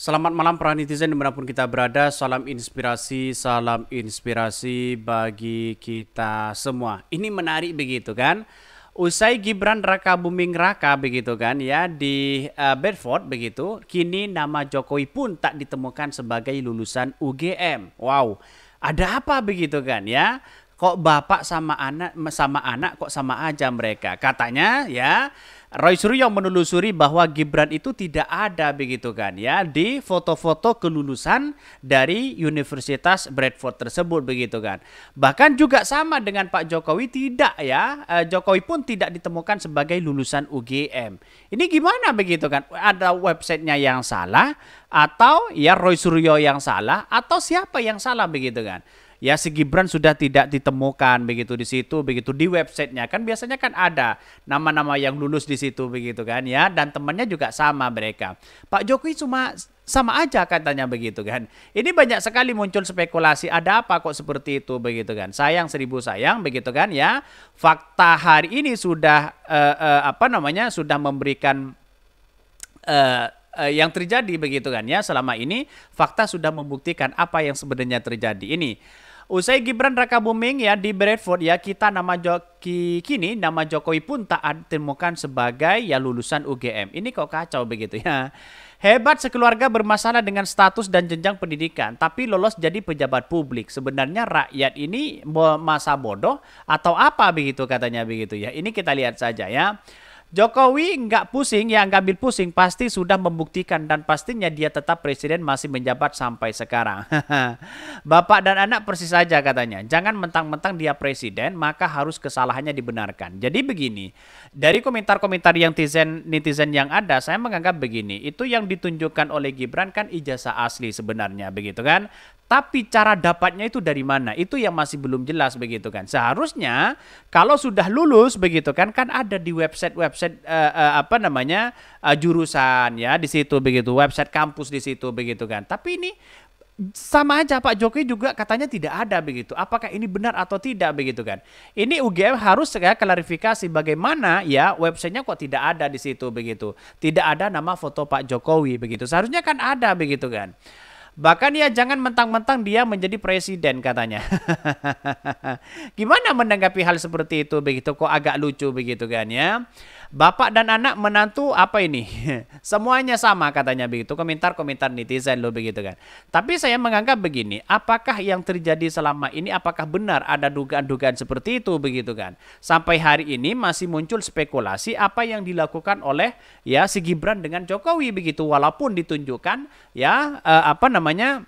Selamat malam para netizen dimanapun kita berada. Salam inspirasi, salam inspirasi bagi kita semua. Ini menarik begitu kan? Usai Gibran Raka Buming Raka begitu kan ya di uh, Bedford begitu, kini nama Jokowi pun tak ditemukan sebagai lulusan UGM. Wow, ada apa begitu kan ya? Kok bapak sama anak sama anak kok sama aja mereka? Katanya ya Roy Suryo menelusuri bahwa Gibran itu tidak ada begitu kan ya di foto-foto kelulusan dari Universitas Bradford tersebut begitu kan. Bahkan juga sama dengan Pak Jokowi tidak ya eh, Jokowi pun tidak ditemukan sebagai lulusan UGM. Ini gimana begitu kan? Ada websitenya yang salah atau ya Roy Suryo yang salah atau siapa yang salah begitu kan? ya si Gibran sudah tidak ditemukan begitu di situ begitu di websitenya kan biasanya kan ada nama-nama yang lulus di situ begitu kan ya dan temannya juga sama mereka Pak Jokowi cuma sama aja katanya begitu kan. Ini banyak sekali muncul spekulasi ada apa kok seperti itu begitu kan. Sayang seribu sayang begitu kan ya. Fakta hari ini sudah uh, uh, apa namanya sudah memberikan uh, yang terjadi begitu kan ya selama ini fakta sudah membuktikan apa yang sebenarnya terjadi ini Usai Gibran Raka Buming ya di Bradford ya kita nama Joki kini nama Jokowi pun tak ditemukan sebagai ya lulusan UGM. Ini kok kacau begitu ya. Hebat sekeluarga bermasalah dengan status dan jenjang pendidikan, tapi lolos jadi pejabat publik. Sebenarnya rakyat ini masa bodoh atau apa begitu katanya begitu ya. Ini kita lihat saja ya. Jokowi nggak pusing, ya nggak ambil pusing, pasti sudah membuktikan dan pastinya dia tetap presiden masih menjabat sampai sekarang. Bapak dan anak persis saja katanya, jangan mentang-mentang dia presiden maka harus kesalahannya dibenarkan. Jadi begini, dari komentar-komentar yang netizen, netizen yang ada, saya menganggap begini, itu yang ditunjukkan oleh Gibran kan ijazah asli sebenarnya begitu kan. Tapi cara dapatnya itu dari mana? Itu yang masih belum jelas begitu kan. Seharusnya kalau sudah lulus begitu kan kan ada di website-website uh, eh, uh, eh, apa namanya uh, jurusan ya di situ begitu, website kampus di situ begitu kan. Tapi ini sama aja Pak Jokowi juga katanya tidak ada begitu. Apakah ini benar atau tidak begitu kan? Ini UGM harus segera ya klarifikasi bagaimana ya websitenya kok tidak ada di situ begitu. Tidak ada nama foto Pak Jokowi begitu. Seharusnya kan ada begitu kan. Bahkan ya jangan mentang-mentang dia menjadi presiden katanya. Gimana menanggapi hal seperti itu begitu kok agak lucu begitu kan ya. Bapak dan anak menantu apa ini? Semuanya sama katanya begitu. Komentar-komentar netizen lo begitu kan. Tapi saya menganggap begini, apakah yang terjadi selama ini apakah benar ada dugaan-dugaan seperti itu begitu kan? Sampai hari ini masih muncul spekulasi apa yang dilakukan oleh ya si Gibran dengan Jokowi begitu walaupun ditunjukkan ya eh, apa namanya?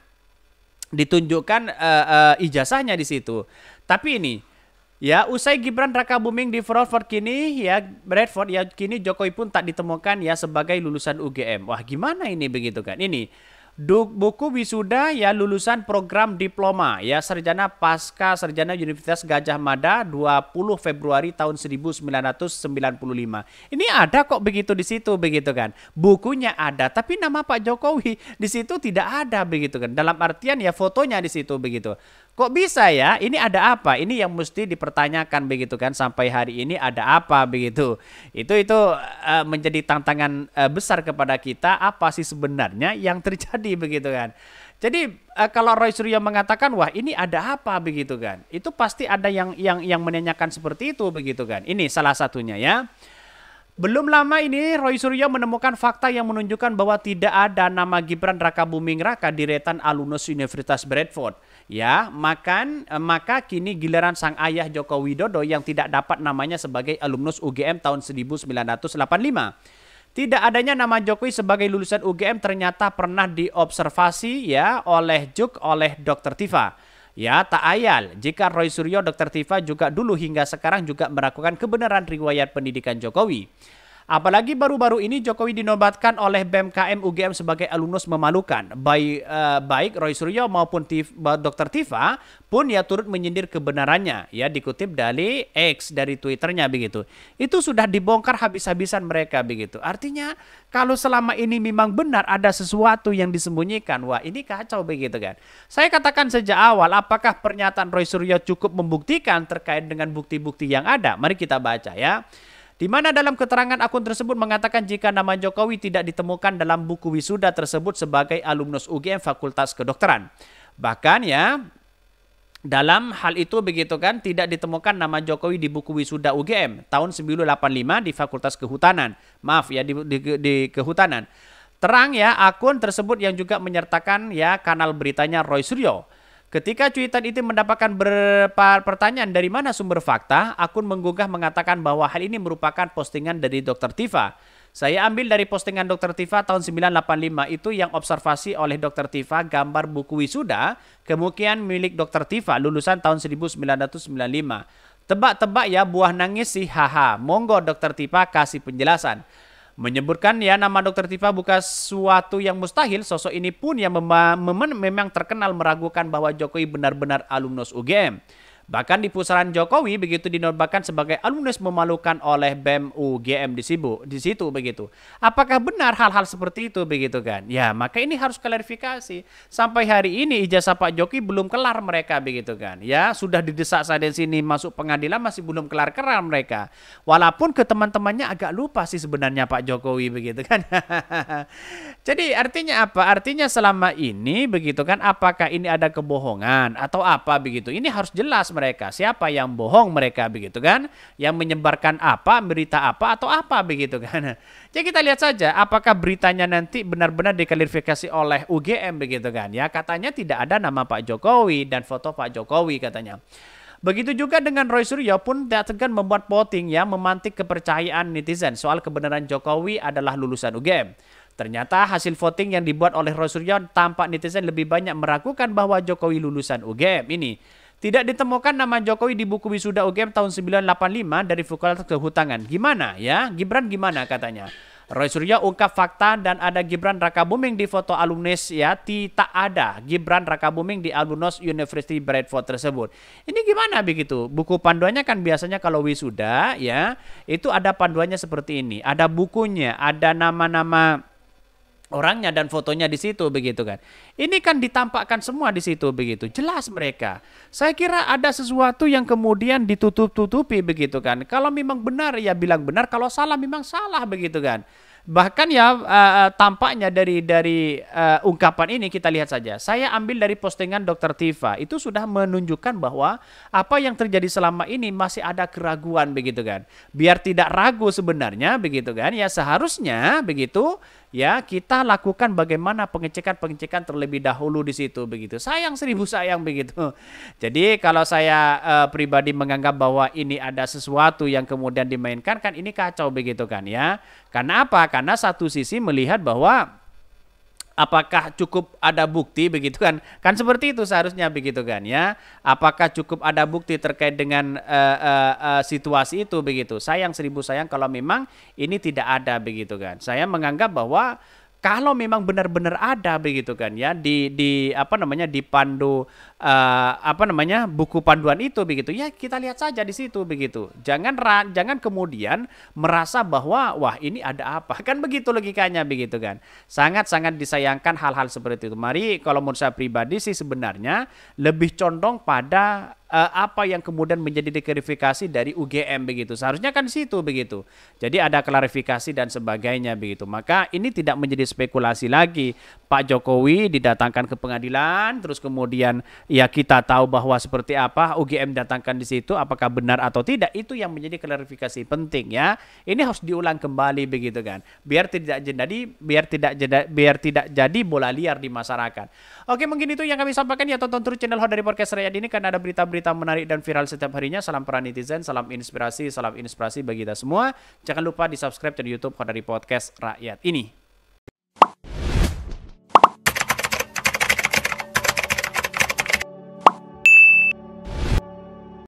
ditunjukkan uh, uh, ijazahnya di situ. Tapi ini Ya, usai Gibran Raka Buming di Bradford kini ya Bradford ya kini Jokowi pun tak ditemukan ya sebagai lulusan UGM. Wah, gimana ini begitu kan? Ini buku wisuda ya lulusan program diploma ya sarjana pasca sarjana Universitas Gajah Mada 20 Februari tahun 1995. Ini ada kok begitu di situ begitu kan. Bukunya ada tapi nama Pak Jokowi di situ tidak ada begitu kan. Dalam artian ya fotonya di situ begitu. Kok bisa ya? Ini ada apa? Ini yang mesti dipertanyakan begitu kan sampai hari ini ada apa begitu. Itu itu eh, menjadi tantangan eh, besar kepada kita apa sih sebenarnya yang terjadi begitu kan. Jadi eh, kalau Roy Suryo mengatakan wah ini ada apa begitu kan. Itu pasti ada yang yang yang menanyakan seperti itu begitu kan. Ini salah satunya ya. Belum lama ini, Roy Suryo menemukan fakta yang menunjukkan bahwa tidak ada nama Gibran Raka Buming Raka di retan alumnus Universitas Bradford. Ya, makan, eh, maka kini giliran sang ayah Joko Widodo yang tidak dapat namanya sebagai alumnus UGM tahun 1985. Tidak adanya nama Jokowi sebagai lulusan UGM ternyata pernah diobservasi ya oleh Juk oleh Dr. Tifa. Ya, tak ayal jika Roy Suryo Dr. Tifa juga dulu hingga sekarang juga melakukan kebenaran riwayat pendidikan Jokowi. Apalagi baru-baru ini Jokowi dinobatkan oleh BMKM UGM sebagai alumnus memalukan. Baik, uh, baik Roy Suryo maupun Tif, eh, Dr. Tifa pun ya turut menyindir kebenarannya ya dikutip dari X dari Twitternya begitu. Itu sudah dibongkar habis-habisan mereka begitu. Artinya kalau selama ini memang benar ada sesuatu yang disembunyikan, wah ini kacau begitu kan. Saya katakan sejak awal apakah pernyataan Roy Suryo cukup membuktikan terkait dengan bukti-bukti yang ada? Mari kita baca ya. Di mana dalam keterangan akun tersebut mengatakan jika nama Jokowi tidak ditemukan dalam buku wisuda tersebut sebagai alumnus UGM Fakultas Kedokteran. Bahkan ya, dalam hal itu begitu kan tidak ditemukan nama Jokowi di buku wisuda UGM tahun 1985 di Fakultas Kehutanan. Maaf ya di, di, di Kehutanan. Terang ya akun tersebut yang juga menyertakan ya kanal beritanya Roy Suryo Ketika cuitan itu mendapatkan pertanyaan dari mana sumber fakta, akun menggugah mengatakan bahwa hal ini merupakan postingan dari Dr. Tifa. Saya ambil dari postingan Dr. Tifa tahun 985 itu yang observasi oleh Dr. Tifa gambar buku wisuda, kemungkinan milik Dr. Tifa lulusan tahun 1995. Tebak-tebak ya buah nangis sih haha. Monggo Dr. Tifa kasih penjelasan. Menyebutkan ya nama Dr. Tifa bukan suatu yang mustahil, sosok ini pun yang mem memang terkenal meragukan bahwa Jokowi benar-benar alumnus UGM. Bahkan di pusaran Jokowi begitu dinobatkan sebagai alumnus memalukan oleh BEM UGM di Sibu, di situ begitu. Apakah benar hal-hal seperti itu begitu kan? Ya, maka ini harus klarifikasi. Sampai hari ini ijazah Pak Jokowi belum kelar mereka begitu kan. Ya, sudah didesak sana sini masuk pengadilan masih belum kelar-kelar mereka. Walaupun ke teman-temannya agak lupa sih sebenarnya Pak Jokowi begitu kan. Jadi artinya apa? Artinya selama ini begitu kan apakah ini ada kebohongan atau apa begitu. Ini harus jelas mereka, siapa yang bohong mereka begitu kan, yang menyebarkan apa, berita apa atau apa begitu kan. Jadi ya, kita lihat saja apakah beritanya nanti benar-benar diklarifikasi oleh UGM begitu kan ya. Katanya tidak ada nama Pak Jokowi dan foto Pak Jokowi katanya. Begitu juga dengan Roy Suryo pun tidak segan membuat voting yang memantik kepercayaan netizen soal kebenaran Jokowi adalah lulusan UGM. Ternyata hasil voting yang dibuat oleh Roy Suryo tampak netizen lebih banyak meragukan bahwa Jokowi lulusan UGM ini. Tidak ditemukan nama Jokowi di buku wisuda UGM tahun 985 dari Fakultas kehutangan Gimana ya? Gibran gimana katanya? Roy Suryo ungkap fakta dan ada Gibran Rakabuming di foto alumnus ya tidak ada Gibran Rakabuming di alumnus University Bradford tersebut. Ini gimana begitu? Buku panduannya kan biasanya kalau wisuda ya itu ada panduannya seperti ini, ada bukunya, ada nama-nama orangnya dan fotonya di situ begitu kan. Ini kan ditampakkan semua di situ begitu. Jelas mereka. Saya kira ada sesuatu yang kemudian ditutup-tutupi begitu kan. Kalau memang benar ya bilang benar, kalau salah memang salah begitu kan. Bahkan ya uh, tampaknya dari dari uh, ungkapan ini kita lihat saja. Saya ambil dari postingan Dr. Tifa. Itu sudah menunjukkan bahwa apa yang terjadi selama ini masih ada keraguan begitu kan. Biar tidak ragu sebenarnya begitu kan. Ya seharusnya begitu ya kita lakukan bagaimana pengecekan-pengecekan terlebih dahulu di situ begitu. Sayang seribu sayang begitu. Jadi kalau saya eh, pribadi menganggap bahwa ini ada sesuatu yang kemudian dimainkan kan ini kacau begitu kan ya. Karena apa? Karena satu sisi melihat bahwa apakah cukup ada bukti begitu kan? Kan seperti itu seharusnya begitu kan ya. Apakah cukup ada bukti terkait dengan uh, uh, uh, situasi itu begitu. Sayang seribu sayang kalau memang ini tidak ada begitu kan. Saya menganggap bahwa kalau memang benar-benar ada begitu kan ya di di apa namanya di pandu uh, eh, apa namanya buku panduan itu begitu ya kita lihat saja di situ begitu jangan ra, jangan kemudian merasa bahwa wah ini ada apa kan begitu logikanya begitu kan sangat sangat disayangkan hal-hal seperti itu mari kalau menurut saya pribadi sih sebenarnya lebih condong pada uh, apa yang kemudian menjadi diklarifikasi dari UGM begitu. Seharusnya kan situ begitu. Jadi ada klarifikasi dan sebagainya begitu. Maka ini tidak menjadi spekulasi lagi. Pak Jokowi didatangkan ke pengadilan, terus kemudian ya kita tahu bahwa seperti apa UGM datangkan di situ, apakah benar atau tidak, itu yang menjadi klarifikasi penting ya. Ini harus diulang kembali begitu kan. Biar tidak jadi biar tidak jeda, biar tidak jadi bola liar di masyarakat. Oke, mungkin itu yang kami sampaikan ya tonton terus channel Hot dari Podcast Rakyat ini karena ada berita-berita berita menarik dan viral setiap harinya. Salam peran netizen, salam inspirasi, salam inspirasi bagi kita semua. Jangan lupa di subscribe channel YouTube dari podcast rakyat ini.